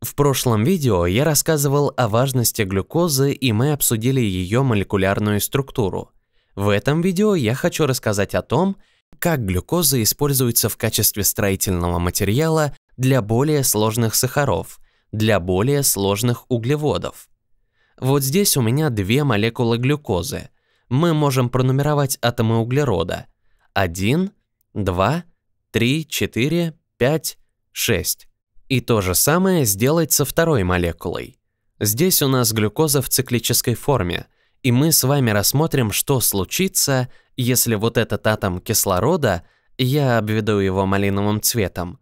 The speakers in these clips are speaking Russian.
В прошлом видео я рассказывал о важности глюкозы и мы обсудили ее молекулярную структуру. В этом видео я хочу рассказать о том, как глюкоза используется в качестве строительного материала для более сложных сахаров, для более сложных углеводов. Вот здесь у меня две молекулы глюкозы. Мы можем пронумеровать атомы углерода. 1, 2, 3, 4, 5, 6. И то же самое сделать со второй молекулой. Здесь у нас глюкоза в циклической форме, и мы с вами рассмотрим, что случится, если вот этот атом кислорода, я обведу его малиновым цветом,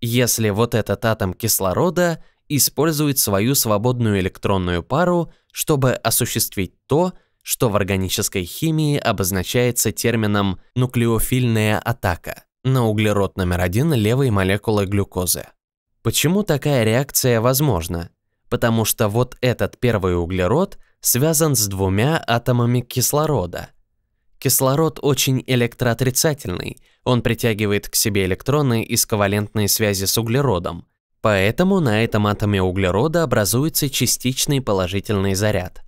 если вот этот атом кислорода использует свою свободную электронную пару, чтобы осуществить то, что в органической химии обозначается термином «нуклеофильная атака» на углерод номер один левой молекулы глюкозы. Почему такая реакция возможна? Потому что вот этот первый углерод связан с двумя атомами кислорода. Кислород очень электроотрицательный, он притягивает к себе электроны из ковалентной связи с углеродом, поэтому на этом атоме углерода образуется частичный положительный заряд.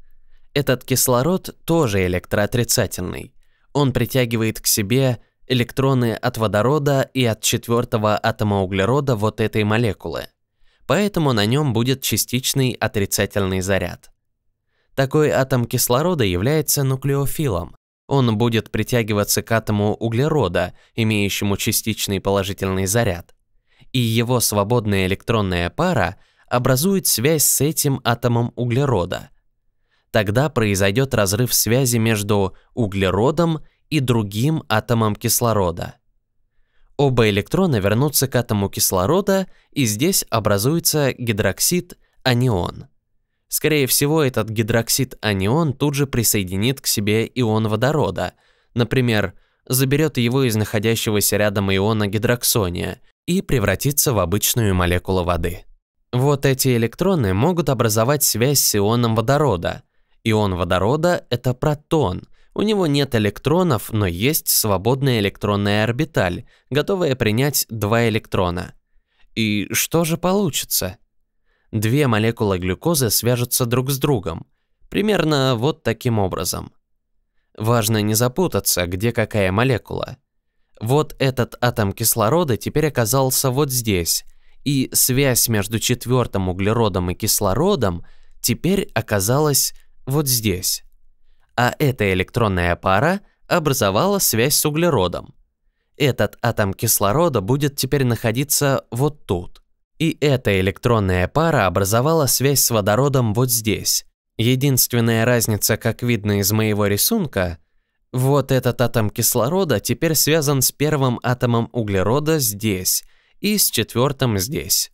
Этот кислород тоже электроотрицательный, он притягивает к себе электроны от водорода и от четвертого атома углерода вот этой молекулы. Поэтому на нем будет частичный отрицательный заряд. Такой атом кислорода является нуклеофилом. Он будет притягиваться к атому углерода, имеющему частичный положительный заряд. И его свободная электронная пара образует связь с этим атомом углерода. Тогда произойдет разрыв связи между углеродом и другим атомом кислорода. Оба электрона вернутся к атому кислорода, и здесь образуется гидроксид анион. Скорее всего, этот гидроксид анион тут же присоединит к себе ион водорода, например, заберет его из находящегося рядом иона гидроксония и превратится в обычную молекулу воды. Вот эти электроны могут образовать связь с ионом водорода. Ион водорода – это протон – у него нет электронов, но есть свободная электронная орбиталь, готовая принять два электрона. И что же получится? Две молекулы глюкозы свяжутся друг с другом. Примерно вот таким образом. Важно не запутаться, где какая молекула. Вот этот атом кислорода теперь оказался вот здесь, и связь между четвертым углеродом и кислородом теперь оказалась вот здесь а эта электронная пара образовала связь с углеродом. Этот атом кислорода будет теперь находиться вот тут. И эта электронная пара образовала связь с водородом вот здесь. Единственная разница, как видно из моего рисунка, вот этот атом кислорода теперь связан с первым атомом углерода здесь и с четвертым здесь.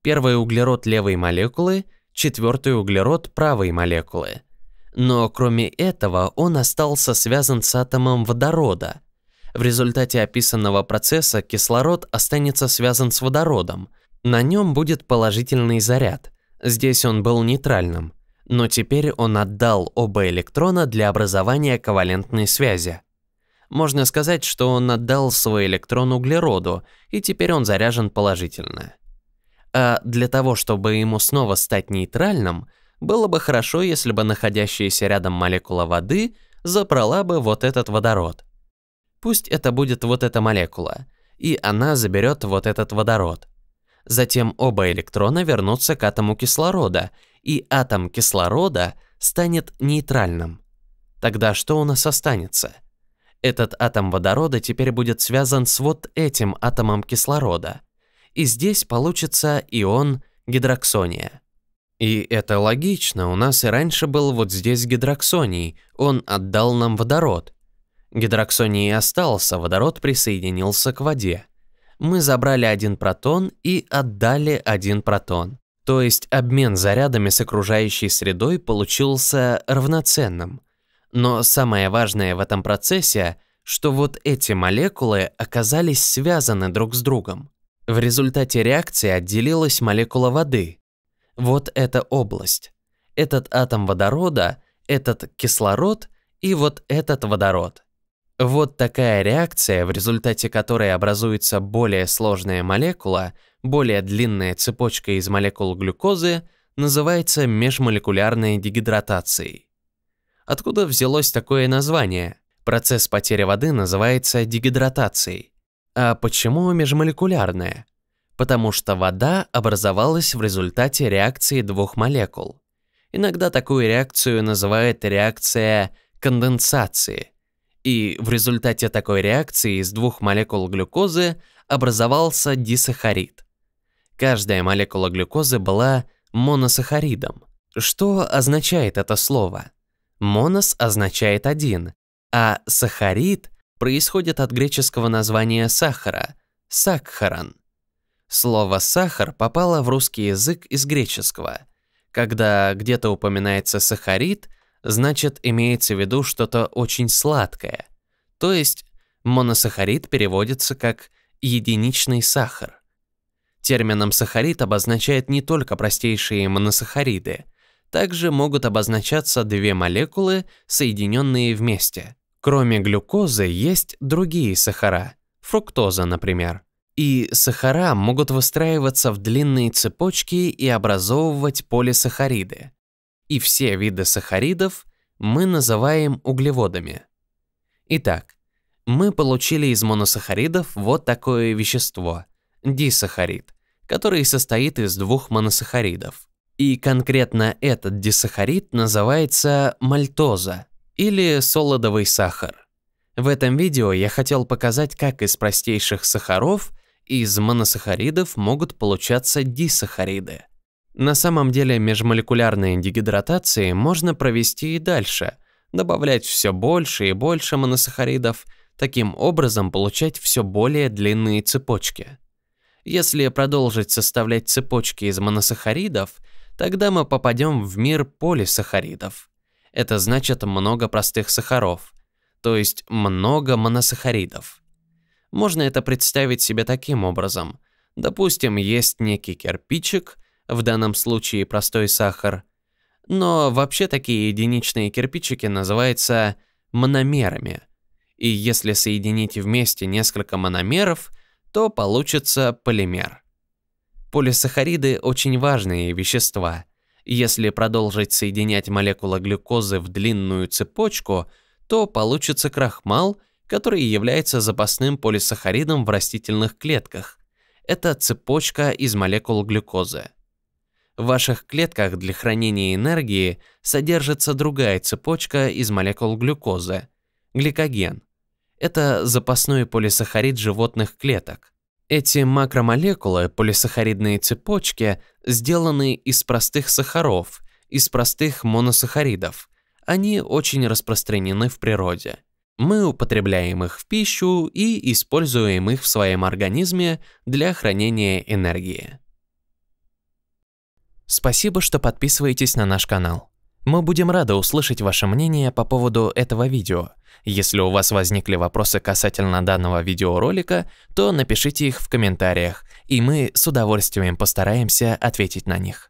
Первый углерод левой молекулы, четвертый углерод правой молекулы. Но кроме этого он остался связан с атомом водорода. В результате описанного процесса кислород останется связан с водородом. На нем будет положительный заряд. Здесь он был нейтральным. Но теперь он отдал оба электрона для образования ковалентной связи. Можно сказать, что он отдал свой электрон углероду, и теперь он заряжен положительно. А для того, чтобы ему снова стать нейтральным – было бы хорошо, если бы находящаяся рядом молекула воды забрала бы вот этот водород. Пусть это будет вот эта молекула, и она заберет вот этот водород. Затем оба электрона вернутся к атому кислорода, и атом кислорода станет нейтральным. Тогда что у нас останется? Этот атом водорода теперь будет связан с вот этим атомом кислорода. И здесь получится ион гидроксония. И это логично, у нас и раньше был вот здесь гидроксоний, он отдал нам водород. Гидроксоний остался, водород присоединился к воде. Мы забрали один протон и отдали один протон. То есть обмен зарядами с окружающей средой получился равноценным. Но самое важное в этом процессе, что вот эти молекулы оказались связаны друг с другом. В результате реакции отделилась молекула воды, вот эта область. Этот атом водорода, этот кислород и вот этот водород. Вот такая реакция, в результате которой образуется более сложная молекула, более длинная цепочка из молекул глюкозы, называется межмолекулярной дегидратацией. Откуда взялось такое название? Процесс потери воды называется дегидратацией. А почему межмолекулярная? потому что вода образовалась в результате реакции двух молекул. Иногда такую реакцию называют реакция конденсации. И в результате такой реакции из двух молекул глюкозы образовался дисахарид. Каждая молекула глюкозы была моносахаридом. Что означает это слово? Монос означает один, а сахарид происходит от греческого названия сахара – сакхаран – Слово «сахар» попало в русский язык из греческого. Когда где-то упоминается сахарит, значит имеется в виду что-то очень сладкое. То есть моносахарид переводится как «единичный сахар». Термином сахарит обозначает не только простейшие моносахариды. Также могут обозначаться две молекулы, соединенные вместе. Кроме глюкозы есть другие сахара, фруктоза, например и сахара могут выстраиваться в длинные цепочки и образовывать полисахариды. И все виды сахаридов мы называем углеводами. Итак, мы получили из моносахаридов вот такое вещество – дисахарид, который состоит из двух моносахаридов. И конкретно этот дисахарид называется мальтоза или солодовый сахар. В этом видео я хотел показать, как из простейших сахаров – из моносахаридов могут получаться дисахариды. На самом деле межмолекулярные дегидратации можно провести и дальше, добавлять все больше и больше моносахаридов, таким образом получать все более длинные цепочки. Если продолжить составлять цепочки из моносахаридов, тогда мы попадем в мир полисахаридов. Это значит много простых сахаров, то есть много моносахаридов. Можно это представить себе таким образом. Допустим, есть некий кирпичик, в данном случае простой сахар, но вообще такие единичные кирпичики называются мономерами. И если соединить вместе несколько мономеров, то получится полимер. Полисахариды очень важные вещества. Если продолжить соединять молекулы глюкозы в длинную цепочку, то получится крахмал – который является запасным полисахаридом в растительных клетках. Это цепочка из молекул глюкозы. В ваших клетках для хранения энергии содержится другая цепочка из молекул глюкозы – гликоген. Это запасной полисахарид животных клеток. Эти макромолекулы, полисахаридные цепочки, сделаны из простых сахаров, из простых моносахаридов. Они очень распространены в природе. Мы употребляем их в пищу и используем их в своем организме для хранения энергии. Спасибо, что подписываетесь на наш канал. Мы будем рады услышать ваше мнение по поводу этого видео. Если у вас возникли вопросы касательно данного видеоролика, то напишите их в комментариях, и мы с удовольствием постараемся ответить на них.